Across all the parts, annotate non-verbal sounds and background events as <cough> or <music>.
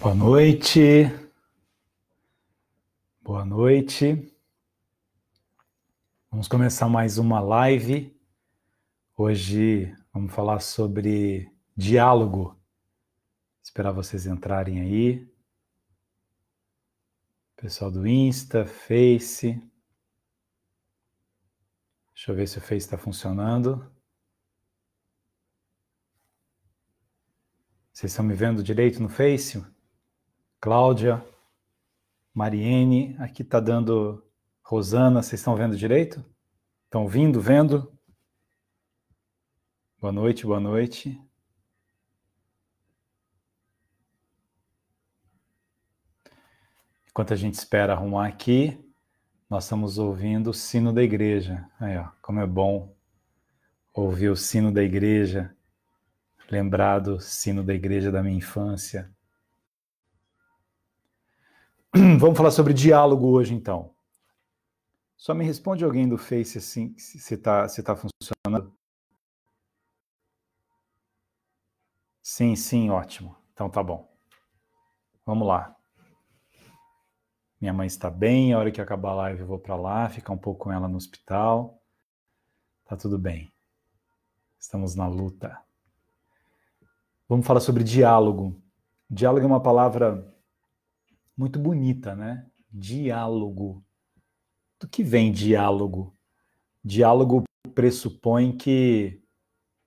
Boa noite. Boa noite. Vamos começar mais uma live. Hoje vamos falar sobre diálogo. Esperar vocês entrarem aí. Pessoal do Insta, Face. Deixa eu ver se o Face está funcionando. Vocês estão me vendo direito no Face? Cláudia, Mariene, aqui está dando Rosana, vocês estão vendo direito? Estão vindo, vendo? Boa noite, boa noite. Enquanto a gente espera arrumar aqui, nós estamos ouvindo o sino da igreja. Aí, ó, como é bom ouvir o sino da igreja, lembrado sino da igreja da minha infância. <clears throat> Vamos falar sobre diálogo hoje, então. Só me responde alguém do Face assim, se está se tá funcionando. Sim, sim, ótimo. Então tá bom. Vamos lá. Minha mãe está bem, a hora que acabar a live eu vou para lá, ficar um pouco com ela no hospital. Tá tudo bem. Estamos na luta. Vamos falar sobre diálogo. Diálogo é uma palavra muito bonita, né? Diálogo. Do que vem diálogo? Diálogo pressupõe que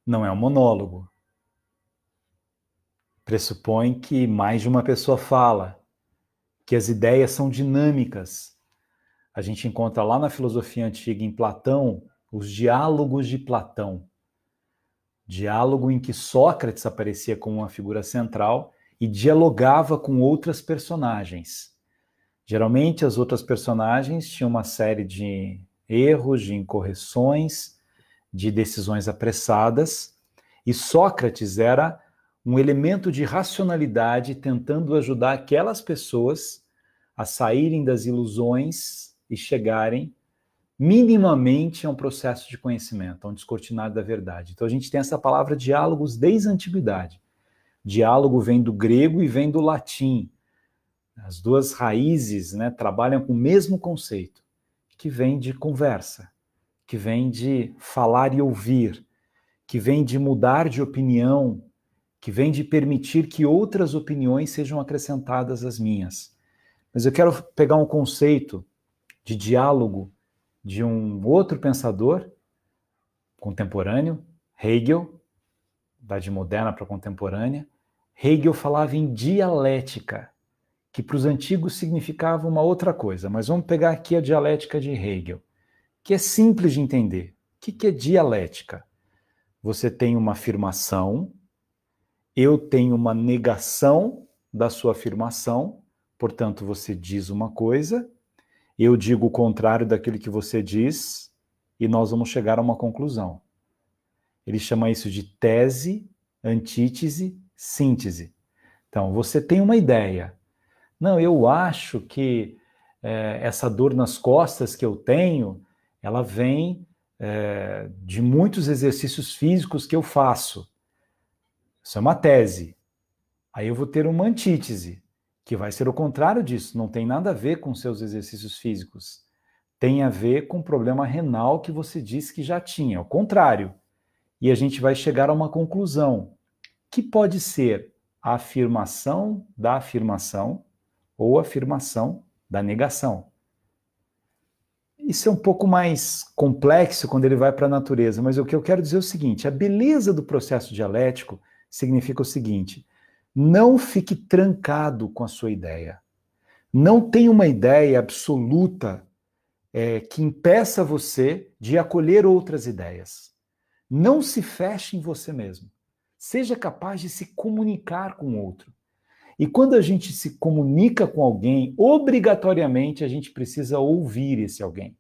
não é um monólogo. Pressupõe que mais de uma pessoa fala, que as ideias são dinâmicas. A gente encontra lá na filosofia antiga, em Platão, os diálogos de Platão. Diálogo em que Sócrates aparecia como uma figura central e dialogava com outras personagens. Geralmente, as outras personagens tinham uma série de erros, de incorreções, de decisões apressadas, e Sócrates era um elemento de racionalidade tentando ajudar aquelas pessoas a saírem das ilusões e chegarem minimamente a um processo de conhecimento, a um descortinado da verdade. Então a gente tem essa palavra diálogos desde a antiguidade. Diálogo vem do grego e vem do latim. As duas raízes né, trabalham com o mesmo conceito, que vem de conversa, que vem de falar e ouvir, que vem de mudar de opinião, que vem de permitir que outras opiniões sejam acrescentadas às minhas. Mas eu quero pegar um conceito de diálogo de um outro pensador contemporâneo, Hegel, idade moderna para contemporânea, Hegel falava em dialética, que para os antigos significava uma outra coisa. Mas vamos pegar aqui a dialética de Hegel, que é simples de entender. O que, que é dialética? Você tem uma afirmação, eu tenho uma negação da sua afirmação, portanto, você diz uma coisa, eu digo o contrário daquilo que você diz, e nós vamos chegar a uma conclusão. Ele chama isso de tese, antítese, síntese. Então, você tem uma ideia. Não, eu acho que é, essa dor nas costas que eu tenho, ela vem é, de muitos exercícios físicos que eu faço. Isso é uma tese. Aí eu vou ter uma antítese, que vai ser o contrário disso. Não tem nada a ver com seus exercícios físicos. Tem a ver com o problema renal que você disse que já tinha. O contrário. E a gente vai chegar a uma conclusão, que pode ser a afirmação da afirmação ou a afirmação da negação. Isso é um pouco mais complexo quando ele vai para a natureza, mas o que eu quero dizer é o seguinte: a beleza do processo dialético significa o seguinte: não fique trancado com a sua ideia. Não tenha uma ideia absoluta é, que impeça você de acolher outras ideias. Não se feche em você mesmo. Seja capaz de se comunicar com o outro. E quando a gente se comunica com alguém, obrigatoriamente a gente precisa ouvir esse alguém.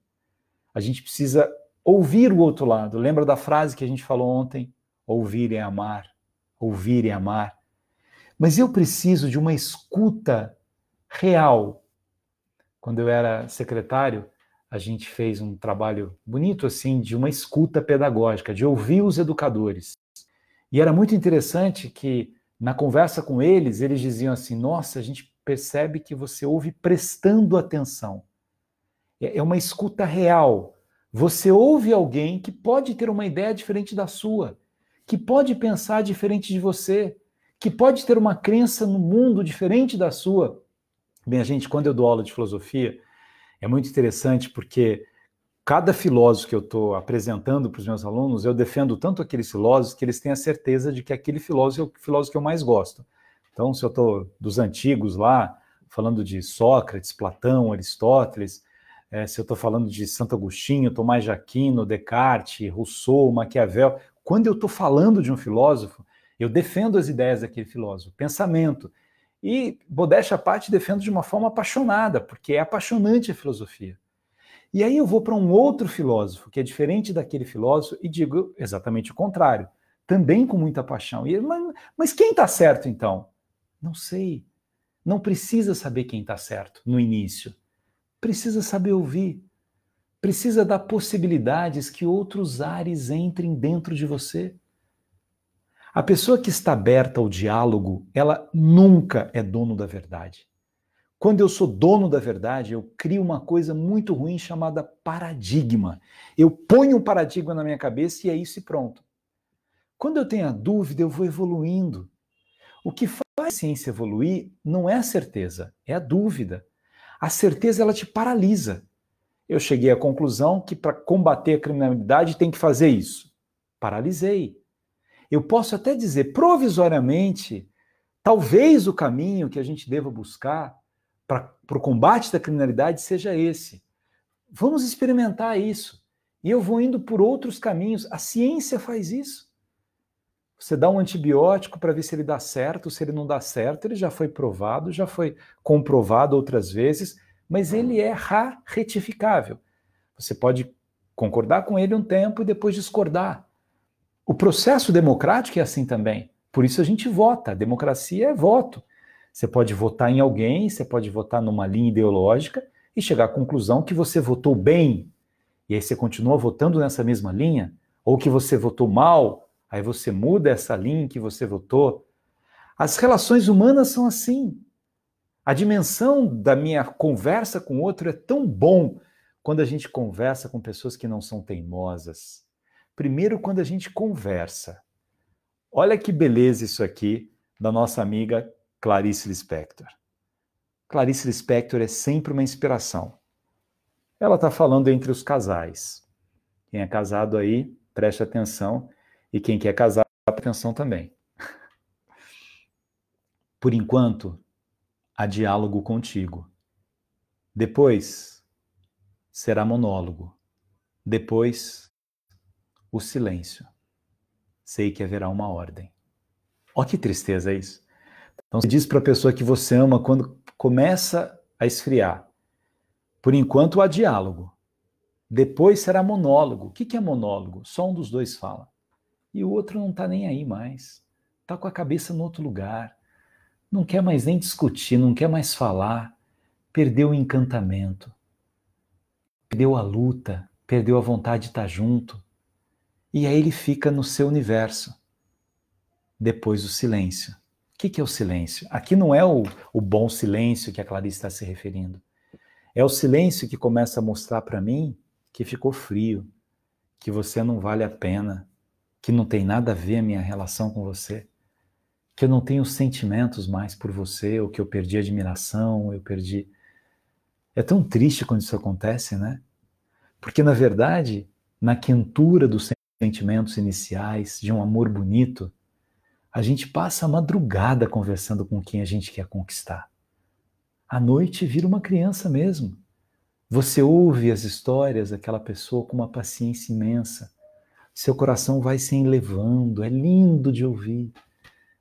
A gente precisa ouvir o outro lado. Lembra da frase que a gente falou ontem? Ouvir é amar. Ouvir é amar. Mas eu preciso de uma escuta real. Quando eu era secretário, a gente fez um trabalho bonito assim de uma escuta pedagógica, de ouvir os educadores. E era muito interessante que na conversa com eles, eles diziam assim: "Nossa, a gente percebe que você ouve prestando atenção. É, é uma escuta real. Você ouve alguém que pode ter uma ideia diferente da sua, que pode pensar diferente de você, que pode ter uma crença no mundo diferente da sua. Bem, a gente, quando eu dou aula de filosofia, é muito interessante porque cada filósofo que eu estou apresentando para os meus alunos, eu defendo tanto aqueles filósofos que eles têm a certeza de que aquele filósofo é o filósofo que eu mais gosto. Então, se eu estou dos antigos lá, falando de Sócrates, Platão, Aristóteles, é, se eu estou falando de Santo Agostinho, Tomás de Aquino, Descartes, Rousseau, Maquiavel, quando eu estou falando de um filósofo, eu defendo as ideias daquele filósofo, pensamento. E, modéstia à parte, defendo de uma forma apaixonada, porque é apaixonante a filosofia. E aí eu vou para um outro filósofo, que é diferente daquele filósofo, e digo exatamente o contrário, também com muita paixão. E, mas, mas quem está certo então? Não sei. Não precisa saber quem está certo no início. Precisa saber ouvir. Precisa dar possibilidades que outros ares entrem dentro de você. A pessoa que está aberta ao diálogo, ela nunca é dono da verdade. Quando eu sou dono da verdade, eu crio uma coisa muito ruim chamada paradigma. Eu ponho um paradigma na minha cabeça e é isso e pronto. Quando eu tenho a dúvida, eu vou evoluindo. O que faz a ciência evoluir não é a certeza, é a dúvida. A certeza ela te paralisa. Eu cheguei à conclusão que para combater a criminalidade tem que fazer isso. Paralisei. Eu posso até dizer provisoriamente, talvez o caminho que a gente deva buscar para o combate da criminalidade seja esse. Vamos experimentar isso. E eu vou indo por outros caminhos. A ciência faz isso. Você dá um antibiótico para ver se ele dá certo, se ele não dá certo, ele já foi provado, já foi comprovado outras vezes, mas ele é retificável. Você pode concordar com ele um tempo e depois discordar. O processo democrático é assim também. Por isso a gente vota. A democracia é voto. Você pode votar em alguém, você pode votar numa linha ideológica e chegar à conclusão que você votou bem, e aí você continua votando nessa mesma linha, ou que você votou mal, aí você muda essa linha que você votou. As relações humanas são assim. A dimensão da minha conversa com outro é tão bom quando a gente conversa com pessoas que não são teimosas, Primeiro, quando a gente conversa. Olha que beleza isso aqui da nossa amiga Clarice Lispector. Clarice Lispector é sempre uma inspiração. Ela está falando entre os casais. Quem é casado aí, preste atenção. E quem quer casar, atenção também. Por enquanto, há diálogo contigo. Depois, será monólogo. Depois, o silêncio. Sei que haverá uma ordem. Ó, que tristeza é isso. Então, você diz para a pessoa que você ama quando começa a esfriar. Por enquanto, há diálogo. Depois será monólogo. O que é monólogo? Só um dos dois fala. E o outro não está nem aí mais. Está com a cabeça no outro lugar. Não quer mais nem discutir, não quer mais falar. Perdeu o encantamento. Perdeu a luta, perdeu a vontade de estar tá junto, e aí ele fica no seu universo. Depois o silêncio. O que, é o silêncio? Aqui não é o, o bom silêncio que a Clarice está se referindo. É o silêncio que começa a mostrar para mim que ficou frio, que você não vale a pena, que não tem nada a ver a minha relação com você, que eu não tenho sentimentos mais por você, ou que eu perdi admiração, ou eu perdi. É tão triste quando isso acontece, né? Porque, na verdade, na quentura do sentimentos iniciais, de um amor bonito, a gente passa a madrugada conversando com quem a gente quer conquistar. À noite vira uma criança mesmo. Você ouve as histórias daquela pessoa com uma paciência imensa. Seu coração vai se elevando, é lindo de ouvir,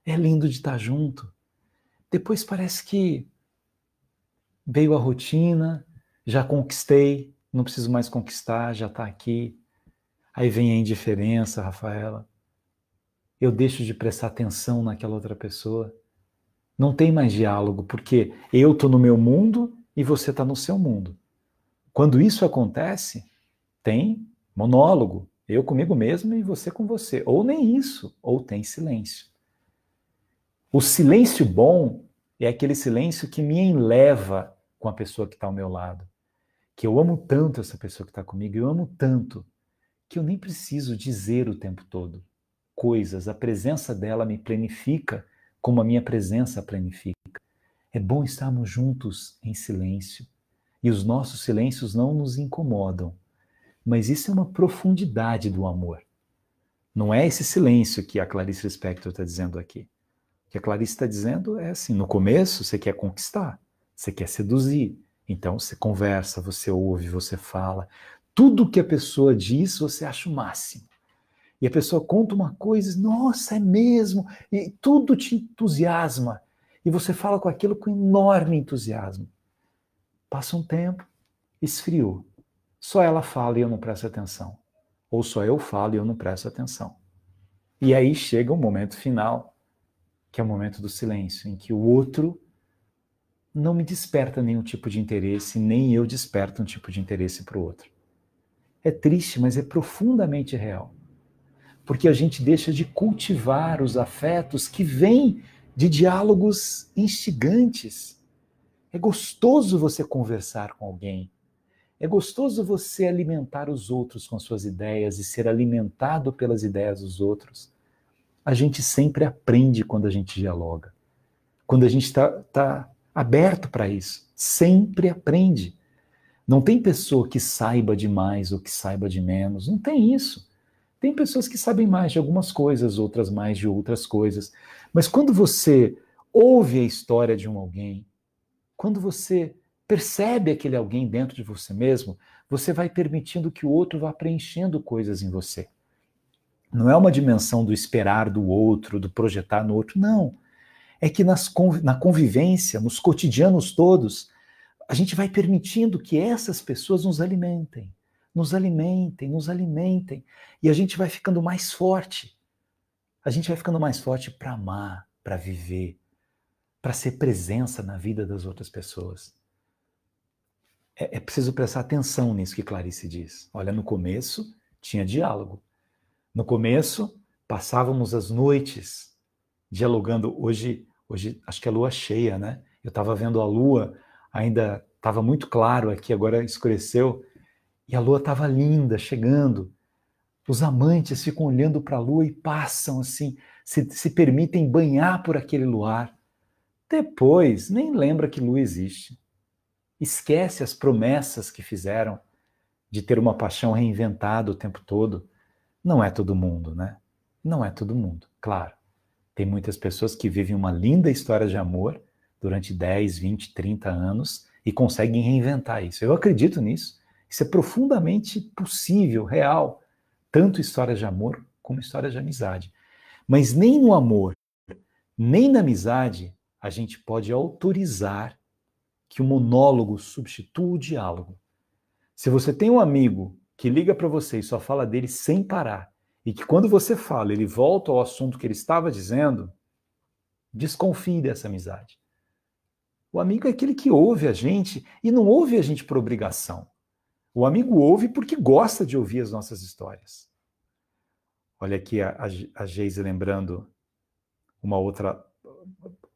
é lindo de estar junto. Depois parece que veio a rotina, já conquistei, não preciso mais conquistar, já está aqui, Aí vem a indiferença, Rafaela. Eu deixo de prestar atenção naquela outra pessoa. Não tem mais diálogo, porque eu estou no meu mundo e você está no seu mundo. Quando isso acontece, tem monólogo. Eu comigo mesmo e você com você. Ou nem isso, ou tem silêncio. O silêncio bom é aquele silêncio que me enleva com a pessoa que está ao meu lado. Que eu amo tanto essa pessoa que está comigo, eu amo tanto que eu nem preciso dizer o tempo todo coisas. A presença dela me planifica como a minha presença planifica. É bom estarmos juntos em silêncio e os nossos silêncios não nos incomodam. Mas isso é uma profundidade do amor. Não é esse silêncio que a Clarice Lispector está dizendo aqui. O que a Clarice está dizendo é assim: no começo você quer conquistar, você quer seduzir. Então você conversa, você ouve, você fala tudo que a pessoa diz você acha o máximo. E a pessoa conta uma coisa, nossa, é mesmo, e tudo te entusiasma. E você fala com aquilo com enorme entusiasmo. Passa um tempo, esfriou. Só ela fala e eu não presto atenção. Ou só eu falo e eu não presto atenção. E aí chega o momento final, que é o momento do silêncio, em que o outro não me desperta nenhum tipo de interesse, nem eu desperto um tipo de interesse para o outro. É triste, mas é profundamente real. Porque a gente deixa de cultivar os afetos que vêm de diálogos instigantes. É gostoso você conversar com alguém. É gostoso você alimentar os outros com suas ideias e ser alimentado pelas ideias dos outros. A gente sempre aprende quando a gente dialoga, quando a gente está tá aberto para isso. Sempre aprende. Não tem pessoa que saiba de mais ou que saiba de menos, não tem isso. Tem pessoas que sabem mais de algumas coisas, outras mais de outras coisas. Mas quando você ouve a história de um alguém, quando você percebe aquele alguém dentro de você mesmo, você vai permitindo que o outro vá preenchendo coisas em você. Não é uma dimensão do esperar do outro, do projetar no outro, não. É que nas, na convivência, nos cotidianos todos, a gente vai permitindo que essas pessoas nos alimentem, nos alimentem, nos alimentem. E a gente vai ficando mais forte. A gente vai ficando mais forte para amar, para viver, para ser presença na vida das outras pessoas. É, é preciso prestar atenção nisso que Clarice diz. Olha, no começo tinha diálogo. No começo passávamos as noites dialogando. Hoje, hoje acho que é lua cheia, né? Eu estava vendo a lua ainda estava muito claro aqui, agora escureceu, e a lua estava linda, chegando. Os amantes ficam olhando para a lua e passam assim, se, se permitem banhar por aquele luar. Depois, nem lembra que lua existe. Esquece as promessas que fizeram de ter uma paixão reinventada o tempo todo. Não é todo mundo, né? Não é todo mundo, claro. Tem muitas pessoas que vivem uma linda história de amor durante 10, 20, 30 anos e conseguem reinventar isso. Eu acredito nisso. Isso é profundamente possível, real, tanto histórias de amor como histórias de amizade. Mas nem no amor, nem na amizade a gente pode autorizar que o monólogo substitua o diálogo. Se você tem um amigo que liga para você e só fala dele sem parar, e que quando você fala ele volta ao assunto que ele estava dizendo, desconfie dessa amizade. O amigo é aquele que ouve a gente e não ouve a gente por obrigação. O amigo ouve porque gosta de ouvir as nossas histórias. Olha aqui a, a, a Geise lembrando uma outra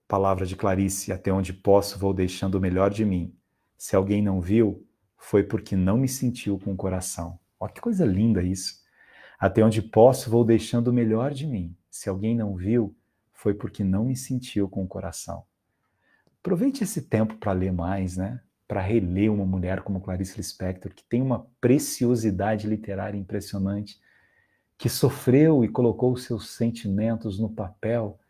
palavra de Clarice: Até onde posso, vou deixando o melhor de mim. Se alguém não viu, foi porque não me sentiu com o coração. Olha que coisa linda isso. Até onde posso, vou deixando o melhor de mim. Se alguém não viu, foi porque não me sentiu com o coração. Aproveite esse tempo para ler mais, né? Para reler uma mulher como Clarice Lispector, que tem uma preciosidade literária impressionante, que sofreu e colocou seus sentimentos no papel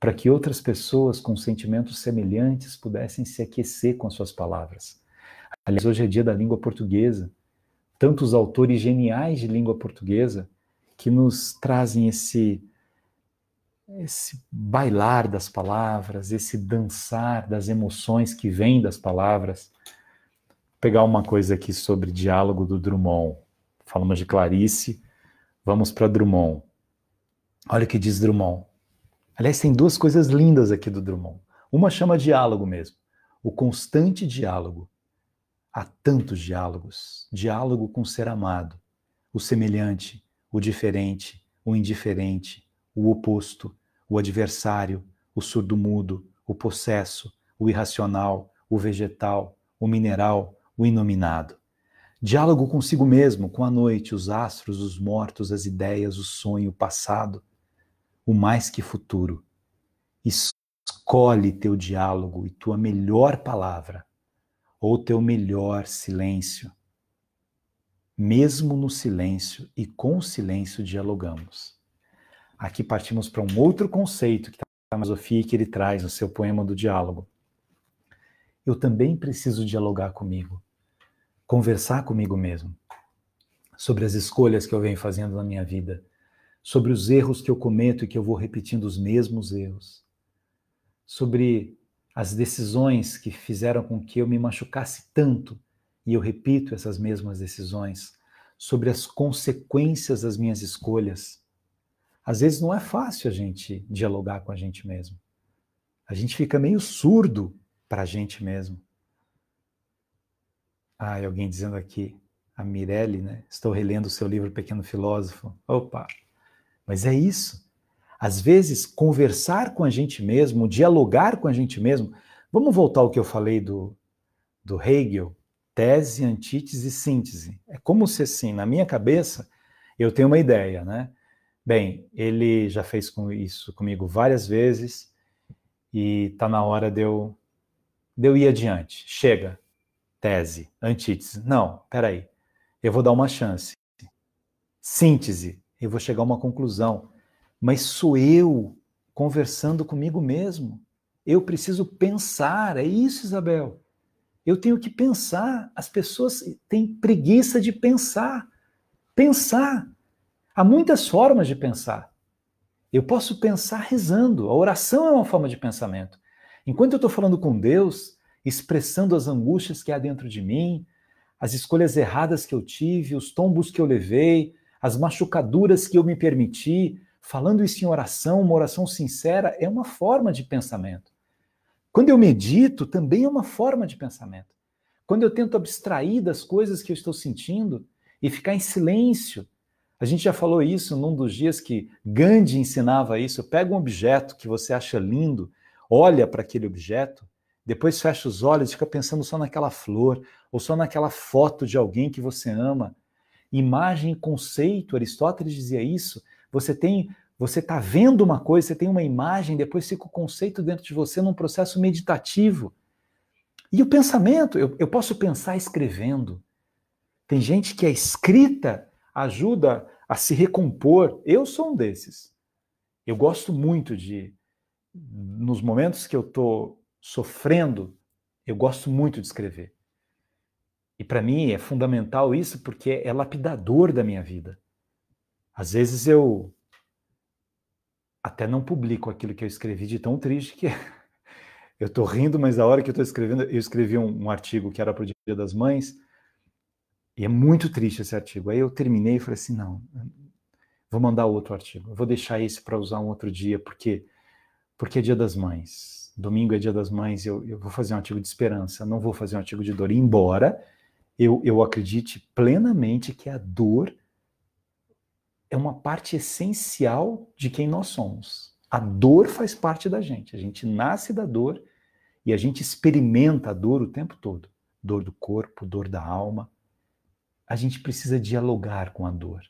para que outras pessoas com sentimentos semelhantes pudessem se aquecer com suas palavras. Aliás, hoje é dia da língua portuguesa. Tantos autores geniais de língua portuguesa que nos trazem esse esse bailar das palavras, esse dançar das emoções que vêm das palavras. Vou pegar uma coisa aqui sobre diálogo do Drummond. Falamos de Clarice, vamos para Drummond. Olha o que diz Drummond. Aliás, tem duas coisas lindas aqui do Drummond. Uma chama diálogo mesmo, o constante diálogo. Há tantos diálogos: diálogo com o ser amado, o semelhante, o diferente, o indiferente, o oposto o adversário, o surdo-mudo, o possesso, o irracional, o vegetal, o mineral, o inominado. Diálogo consigo mesmo, com a noite, os astros, os mortos, as ideias, o sonho, o passado, o mais que futuro. Escolhe teu diálogo e tua melhor palavra, ou teu melhor silêncio. Mesmo no silêncio e com o silêncio dialogamos. Aqui partimos para um outro conceito que está na filosofia e que ele traz no seu poema do diálogo. Eu também preciso dialogar comigo, conversar comigo mesmo, sobre as escolhas que eu venho fazendo na minha vida, sobre os erros que eu cometo e que eu vou repetindo os mesmos erros, sobre as decisões que fizeram com que eu me machucasse tanto e eu repito essas mesmas decisões, sobre as consequências das minhas escolhas às vezes não é fácil a gente dialogar com a gente mesmo. A gente fica meio surdo para a gente mesmo. Ah, e alguém dizendo aqui, a Mirelle, né? Estou relendo o seu livro Pequeno Filósofo. Opa! Mas é isso. Às vezes, conversar com a gente mesmo, dialogar com a gente mesmo. Vamos voltar ao que eu falei do, do Hegel, tese, antítese e síntese. É como se, assim, na minha cabeça, eu tenho uma ideia, né? Bem, ele já fez com isso comigo várias vezes e está na hora de eu, de eu ir adiante. Chega, tese, antítese. Não, peraí, eu vou dar uma chance. Síntese, eu vou chegar a uma conclusão. Mas sou eu conversando comigo mesmo. Eu preciso pensar, é isso, Isabel. Eu tenho que pensar. As pessoas têm preguiça de pensar. Pensar. Há muitas formas de pensar. Eu posso pensar rezando. A oração é uma forma de pensamento. Enquanto eu estou falando com Deus, expressando as angústias que há dentro de mim, as escolhas erradas que eu tive, os tombos que eu levei, as machucaduras que eu me permiti, falando isso em oração, uma oração sincera, é uma forma de pensamento. Quando eu medito, também é uma forma de pensamento. Quando eu tento abstrair das coisas que eu estou sentindo e ficar em silêncio a gente já falou isso num dos dias que Gandhi ensinava isso. Pega um objeto que você acha lindo, olha para aquele objeto, depois fecha os olhos, fica pensando só naquela flor ou só naquela foto de alguém que você ama. Imagem, conceito, Aristóteles dizia isso. Você tem, você está vendo uma coisa, você tem uma imagem, depois fica o conceito dentro de você num processo meditativo. E o pensamento, eu, eu posso pensar escrevendo. Tem gente que a é escrita ajuda a se recompor. Eu sou um desses. Eu gosto muito de, nos momentos que eu estou sofrendo, eu gosto muito de escrever. E para mim é fundamental isso porque é lapidador da minha vida. Às vezes eu até não publico aquilo que eu escrevi de tão triste que <laughs> eu estou rindo, mas a hora que eu estou escrevendo, eu escrevi um, um artigo que era para o Dia das Mães e é muito triste esse artigo. Aí eu terminei e falei assim: não, vou mandar outro artigo. vou deixar esse para usar um outro dia, porque, porque é dia das mães. Domingo é dia das mães, eu, eu vou fazer um artigo de esperança, não vou fazer um artigo de dor. Embora eu, eu acredite plenamente que a dor é uma parte essencial de quem nós somos. A dor faz parte da gente. A gente nasce da dor e a gente experimenta a dor o tempo todo. Dor do corpo, dor da alma, a gente precisa dialogar com a dor.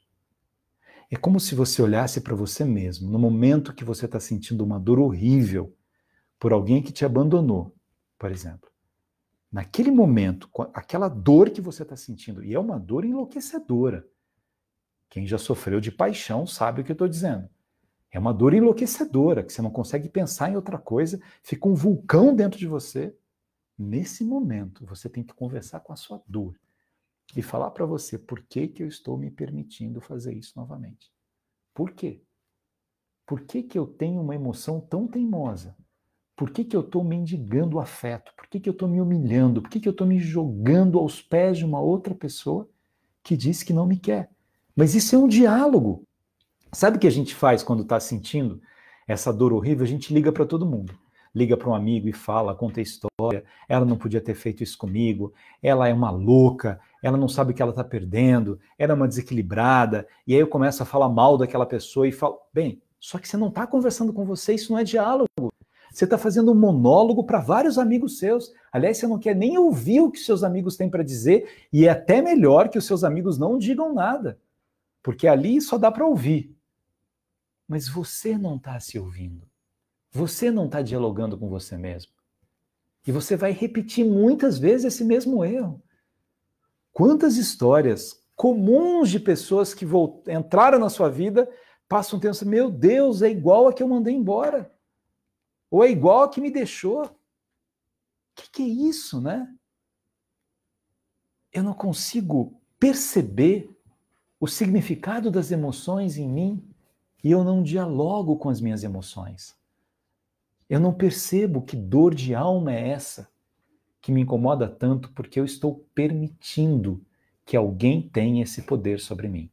É como se você olhasse para você mesmo, no momento que você está sentindo uma dor horrível por alguém que te abandonou, por exemplo. Naquele momento, aquela dor que você está sentindo, e é uma dor enlouquecedora. Quem já sofreu de paixão sabe o que eu estou dizendo. É uma dor enlouquecedora, que você não consegue pensar em outra coisa, fica um vulcão dentro de você. Nesse momento, você tem que conversar com a sua dor e falar para você por que, que eu estou me permitindo fazer isso novamente. Por quê? Por que, que eu tenho uma emoção tão teimosa? Por que, que eu estou mendigando afeto? Por que, que eu estou me humilhando? Por que, que eu estou me jogando aos pés de uma outra pessoa que diz que não me quer? Mas isso é um diálogo. Sabe o que a gente faz quando está sentindo essa dor horrível? A gente liga para todo mundo liga para um amigo e fala, conta a história, ela não podia ter feito isso comigo, ela é uma louca, ela não sabe o que ela está perdendo, ela é uma desequilibrada, e aí eu começo a falar mal daquela pessoa e falo, bem, só que você não está conversando com você, isso não é diálogo. Você está fazendo um monólogo para vários amigos seus. Aliás, você não quer nem ouvir o que seus amigos têm para dizer, e é até melhor que os seus amigos não digam nada, porque ali só dá para ouvir. Mas você não está se ouvindo. Você não está dialogando com você mesmo. E você vai repetir muitas vezes esse mesmo erro. Quantas histórias comuns de pessoas que entraram na sua vida passam um tempo assim, meu Deus, é igual a que eu mandei embora. Ou é igual a que me deixou. O que, que é isso, né? Eu não consigo perceber o significado das emoções em mim e eu não dialogo com as minhas emoções. Eu não percebo que dor de alma é essa que me incomoda tanto porque eu estou permitindo que alguém tenha esse poder sobre mim.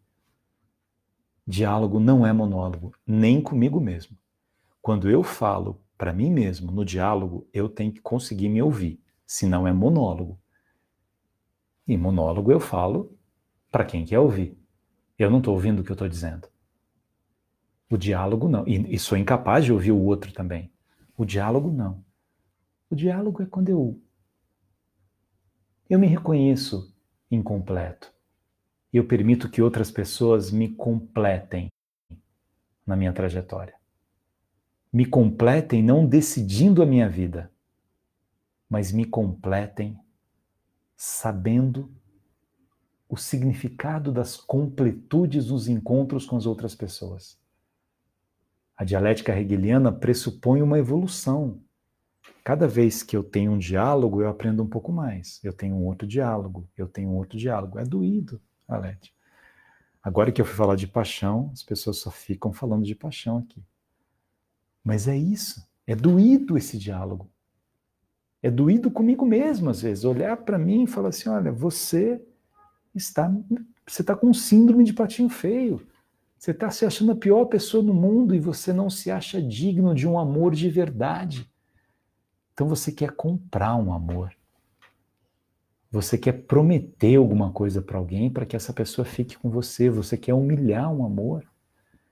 Diálogo não é monólogo, nem comigo mesmo. Quando eu falo para mim mesmo no diálogo, eu tenho que conseguir me ouvir, senão é monólogo. E monólogo eu falo para quem quer ouvir. Eu não estou ouvindo o que eu estou dizendo. O diálogo não. E, e sou incapaz de ouvir o outro também. O diálogo não. O diálogo é quando eu eu me reconheço incompleto. Eu permito que outras pessoas me completem na minha trajetória. Me completem não decidindo a minha vida, mas me completem sabendo o significado das completudes dos encontros com as outras pessoas. A dialética hegeliana pressupõe uma evolução. Cada vez que eu tenho um diálogo, eu aprendo um pouco mais. Eu tenho um outro diálogo, eu tenho um outro diálogo. É doído, Alete. Agora que eu fui falar de paixão, as pessoas só ficam falando de paixão aqui. Mas é isso. É doído esse diálogo. É doído comigo mesmo, às vezes. Olhar para mim e falar assim: olha, você está, você está com síndrome de patinho feio. Você está se achando a pior pessoa do mundo e você não se acha digno de um amor de verdade. Então você quer comprar um amor. Você quer prometer alguma coisa para alguém para que essa pessoa fique com você. Você quer humilhar um amor.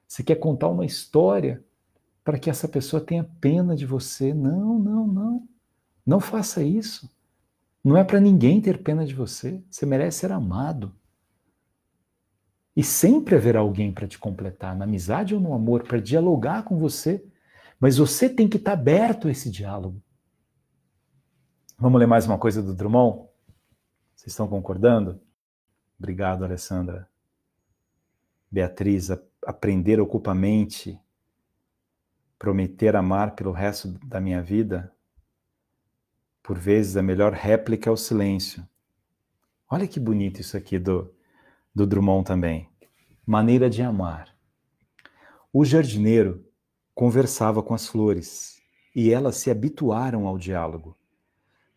Você quer contar uma história para que essa pessoa tenha pena de você. Não, não, não. Não faça isso. Não é para ninguém ter pena de você. Você merece ser amado. E sempre haverá alguém para te completar, na amizade ou no amor, para dialogar com você. Mas você tem que estar tá aberto a esse diálogo. Vamos ler mais uma coisa do Drummond? Vocês estão concordando? Obrigado, Alessandra. Beatriz, a, aprender ocupamente, prometer amar pelo resto da minha vida. Por vezes, a melhor réplica é o silêncio. Olha que bonito isso aqui do, do Drummond também. Maneira de amar. O jardineiro conversava com as flores e elas se habituaram ao diálogo.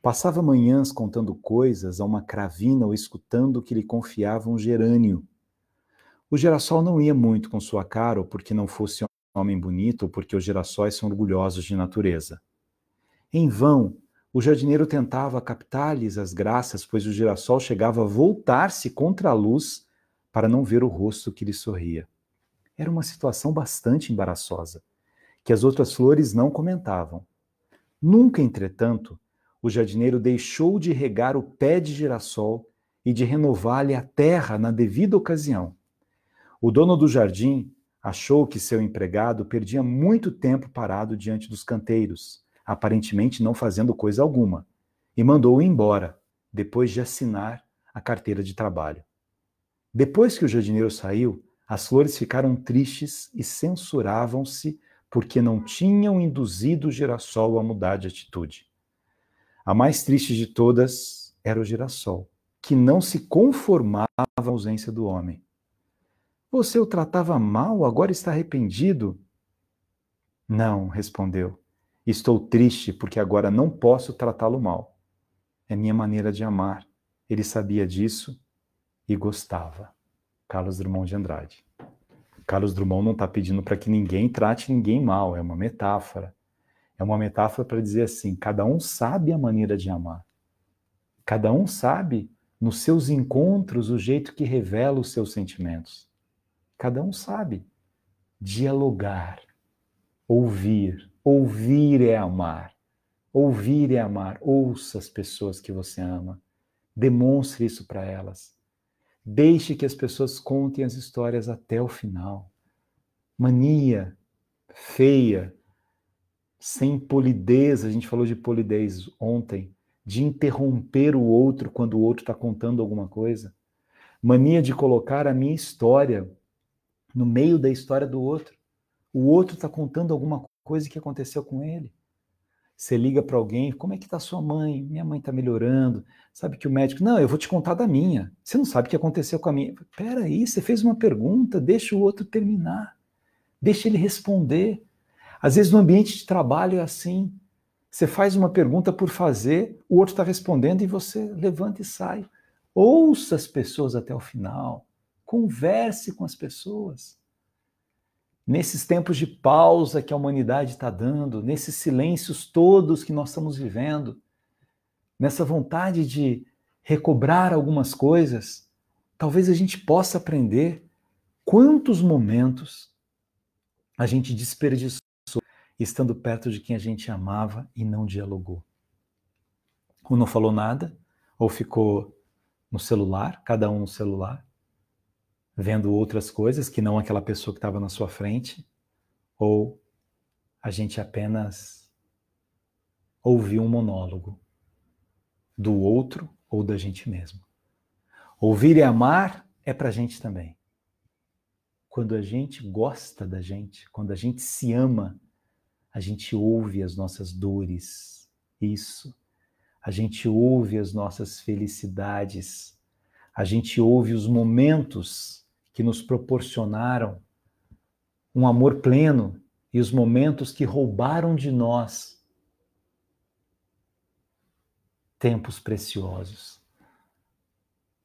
Passava manhãs contando coisas a uma cravina ou escutando que lhe confiava um gerânio. O girassol não ia muito com sua cara, ou porque não fosse homem bonito, ou porque os girassóis são orgulhosos de natureza. Em vão, o jardineiro tentava captar-lhes as graças, pois o girassol chegava a voltar-se contra a luz para não ver o rosto que lhe sorria. Era uma situação bastante embaraçosa, que as outras flores não comentavam. Nunca, entretanto, o jardineiro deixou de regar o pé de girassol e de renovar-lhe a terra na devida ocasião. O dono do jardim achou que seu empregado perdia muito tempo parado diante dos canteiros, aparentemente não fazendo coisa alguma, e mandou-o embora, depois de assinar a carteira de trabalho. Depois que o jardineiro saiu, as flores ficaram tristes e censuravam-se porque não tinham induzido o girassol a mudar de atitude. A mais triste de todas era o girassol, que não se conformava à ausência do homem. Você o tratava mal, agora está arrependido? Não, respondeu. Estou triste porque agora não posso tratá-lo mal. É minha maneira de amar. Ele sabia disso e gostava. Carlos Drummond de Andrade. Carlos Drummond não está pedindo para que ninguém trate ninguém mal, é uma metáfora. É uma metáfora para dizer assim: cada um sabe a maneira de amar. Cada um sabe, nos seus encontros, o jeito que revela os seus sentimentos. Cada um sabe. Dialogar, ouvir. Ouvir é amar. Ouvir é amar. Ouça as pessoas que você ama. Demonstre isso para elas. Deixe que as pessoas contem as histórias até o final. Mania feia, sem polidez, a gente falou de polidez ontem, de interromper o outro quando o outro está contando alguma coisa. Mania de colocar a minha história no meio da história do outro. O outro está contando alguma coisa que aconteceu com ele. Você liga para alguém, como é que está sua mãe? Minha mãe está melhorando. Sabe que o médico, não, eu vou te contar da minha. Você não sabe o que aconteceu com a minha. Pera aí, você fez uma pergunta, deixa o outro terminar. Deixa ele responder. Às vezes no ambiente de trabalho é assim. Você faz uma pergunta por fazer, o outro está respondendo e você levanta e sai. Ouça as pessoas até o final. Converse com as pessoas nesses tempos de pausa que a humanidade está dando, nesses silêncios todos que nós estamos vivendo, nessa vontade de recobrar algumas coisas, talvez a gente possa aprender quantos momentos a gente desperdiçou estando perto de quem a gente amava e não dialogou. Ou não falou nada, ou ficou no celular, cada um no celular, vendo outras coisas que não aquela pessoa que estava na sua frente, ou a gente apenas ouviu um monólogo do outro ou da gente mesmo. Ouvir e amar é para a gente também. Quando a gente gosta da gente, quando a gente se ama, a gente ouve as nossas dores, isso. A gente ouve as nossas felicidades, a gente ouve os momentos que nos proporcionaram um amor pleno e os momentos que roubaram de nós tempos preciosos.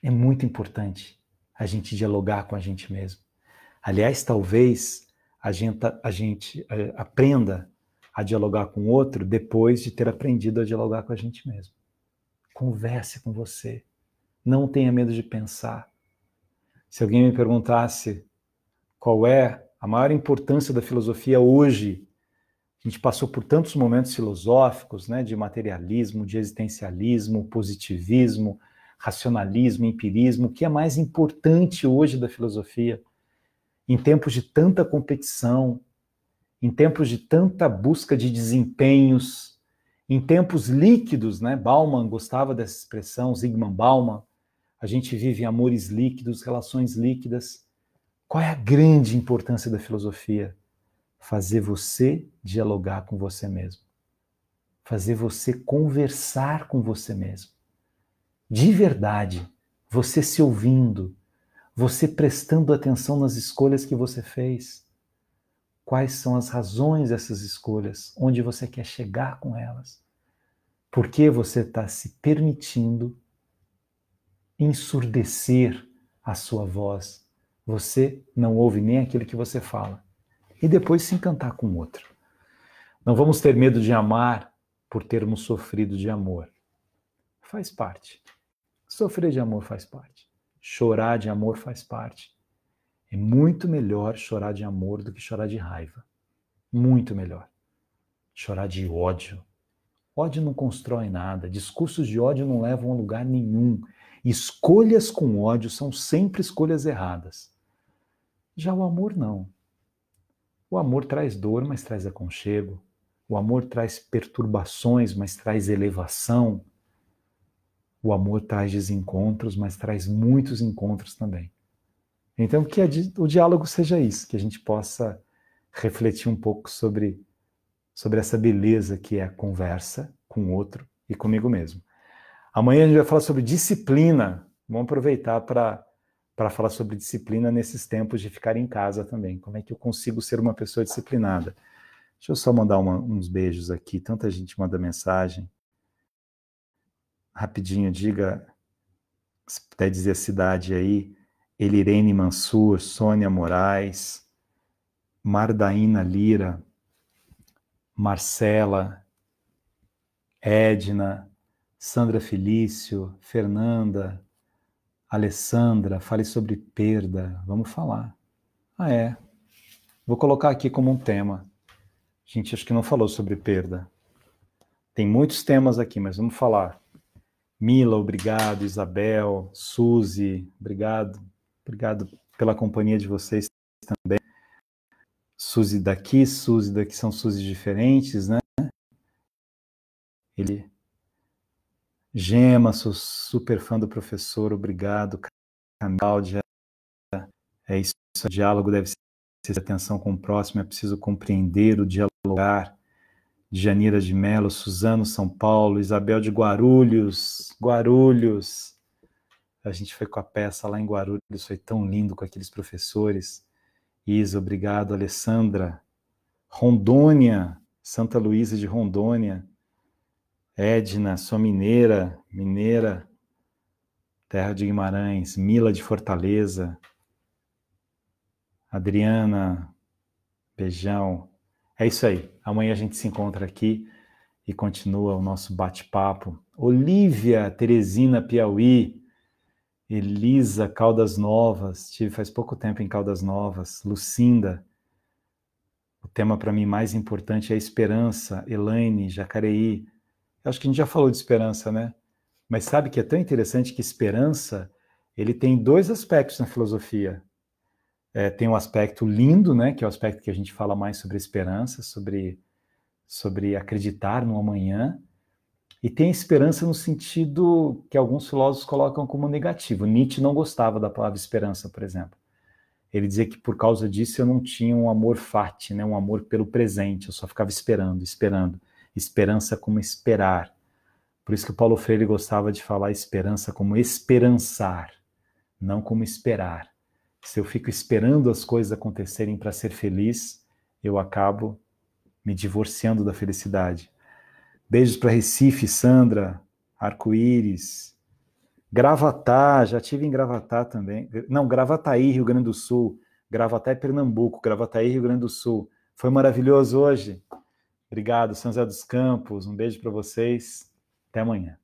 É muito importante a gente dialogar com a gente mesmo. Aliás, talvez a gente, a gente eh, aprenda a dialogar com o outro depois de ter aprendido a dialogar com a gente mesmo. Converse com você. Não tenha medo de pensar. Se alguém me perguntasse qual é a maior importância da filosofia hoje, a gente passou por tantos momentos filosóficos, né, de materialismo, de existencialismo, positivismo, racionalismo, empirismo, o que é mais importante hoje da filosofia? Em tempos de tanta competição, em tempos de tanta busca de desempenhos, em tempos líquidos, né? Bauman gostava dessa expressão, Zygmunt Bauman, a gente vive em amores líquidos, relações líquidas. Qual é a grande importância da filosofia? Fazer você dialogar com você mesmo. Fazer você conversar com você mesmo. De verdade, você se ouvindo, você prestando atenção nas escolhas que você fez. Quais são as razões dessas escolhas? Onde você quer chegar com elas? Por que você está se permitindo ensurdecer a sua voz. Você não ouve nem aquilo que você fala. E depois se encantar com outro. Não vamos ter medo de amar por termos sofrido de amor. Faz parte. Sofrer de amor faz parte. Chorar de amor faz parte. É muito melhor chorar de amor do que chorar de raiva. Muito melhor. Chorar de ódio. Ódio não constrói nada. Discursos de ódio não levam a lugar nenhum. Escolhas com ódio são sempre escolhas erradas. Já o amor não. O amor traz dor, mas traz aconchego. O amor traz perturbações, mas traz elevação. O amor traz desencontros, mas traz muitos encontros também. Então, que o diálogo seja isso, que a gente possa refletir um pouco sobre, sobre essa beleza que é a conversa com o outro e comigo mesmo. Amanhã a gente vai falar sobre disciplina. Vamos aproveitar para falar sobre disciplina nesses tempos de ficar em casa também. Como é que eu consigo ser uma pessoa disciplinada? Deixa eu só mandar uma, uns beijos aqui. Tanta gente manda mensagem. Rapidinho, diga, se puder dizer a cidade aí. Elirene Mansur, Sônia Moraes, Mardaína Lira, Marcela, Edna, Sandra Felício, Fernanda, Alessandra, fale sobre perda. Vamos falar. Ah, é. Vou colocar aqui como um tema. A gente acho que não falou sobre perda. Tem muitos temas aqui, mas vamos falar. Mila, obrigado. Isabel, Suzy, obrigado. Obrigado pela companhia de vocês também. Suzy daqui, Suzy daqui, são Suzy diferentes, né? Ele Gema, sou super fã do professor, obrigado. Cláudia, é isso. O diálogo deve ser atenção com o próximo, é preciso compreender o dialogar. Janira de Melo, Suzano, São Paulo, Isabel de Guarulhos, Guarulhos. A gente foi com a peça lá em Guarulhos, foi tão lindo com aqueles professores. Isa, obrigado. Alessandra, Rondônia, Santa Luísa de Rondônia. Edna, sou mineira, mineira, terra de Guimarães, Mila de Fortaleza, Adriana, beijão. É isso aí. Amanhã a gente se encontra aqui e continua o nosso bate-papo. Olivia Teresina Piauí, Elisa Caldas Novas, tive faz pouco tempo em Caldas Novas, Lucinda. O tema para mim mais importante é a esperança, Elaine Jacareí, acho que a gente já falou de esperança, né? Mas sabe que é tão interessante que esperança ele tem dois aspectos na filosofia. É, tem um aspecto lindo, né? Que é o aspecto que a gente fala mais sobre esperança, sobre sobre acreditar no amanhã. E tem esperança no sentido que alguns filósofos colocam como negativo. Nietzsche não gostava da palavra esperança, por exemplo. Ele dizia que por causa disso eu não tinha um amor fati, né, um amor pelo presente, eu só ficava esperando, esperando esperança como esperar. Por isso que o Paulo Freire gostava de falar esperança como esperançar, não como esperar. Se eu fico esperando as coisas acontecerem para ser feliz, eu acabo me divorciando da felicidade. Beijos para Recife, Sandra, Arco-Íris, Gravatá, já tive em Gravatá também. Não, Gravataí, Rio Grande do Sul. Gravatá é Pernambuco, Gravataí, Rio Grande do Sul. Foi maravilhoso hoje. Obrigado, São José dos Campos. Um beijo para vocês. Até amanhã.